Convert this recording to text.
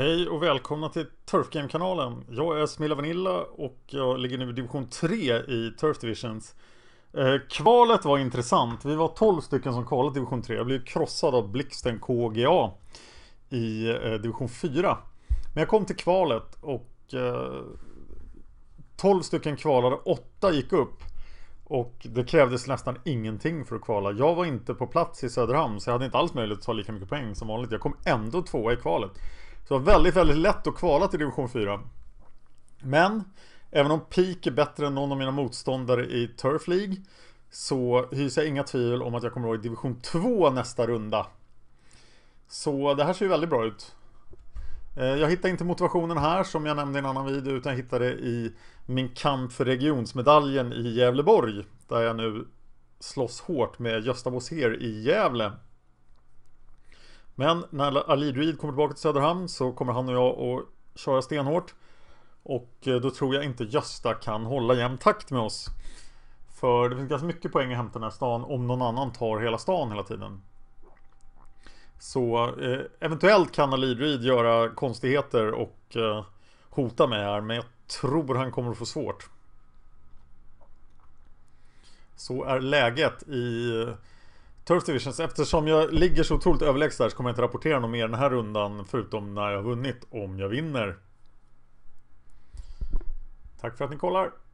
Hej och välkomna till Turf Game-kanalen. Jag är Smilla Vanilla och jag ligger nu i division 3 i Turf Divisions. Eh, kvalet var intressant. Vi var 12 stycken som kvalade division 3. Jag blev krossad av Blixten KGA i eh, division 4. Men jag kom till kvalet och 12 eh, stycken kvalade, 8 gick upp. Och det krävdes nästan ingenting för att kvala. Jag var inte på plats i Söderhamn så jag hade inte alls möjlighet att ta lika mycket poäng som vanligt. Jag kom ändå tvåa i kvalet det var väldigt, väldigt lätt att kvala till division 4. Men även om Peak är bättre än någon av mina motståndare i Turf League så hyser jag inga tvivel om att jag kommer att vara i division 2 nästa runda. Så det här ser ju väldigt bra ut. Eh, jag hittar inte motivationen här som jag nämnde i en annan video utan jag hittade i min kamp för regionsmedaljen i Gävleborg där jag nu slåss hårt med Gösta Boser i Gävle. Men när Ali Reed kommer tillbaka till Söderhamn så kommer han och jag att köra stenhårt. Och eh, då tror jag inte Gösta kan hålla jämn takt med oss. För det finns ganska mycket poäng att hämta den här stan om någon annan tar hela stan hela tiden. Så eh, eventuellt kan Ali Reed göra konstigheter och eh, hota mig här men jag tror han kommer att få svårt. Så är läget i eh, Turf Divisions. Eftersom jag ligger så otroligt överlägset där så kommer jag inte rapportera något mer den här rundan förutom när jag har vunnit, om jag vinner. Tack för att ni kollar!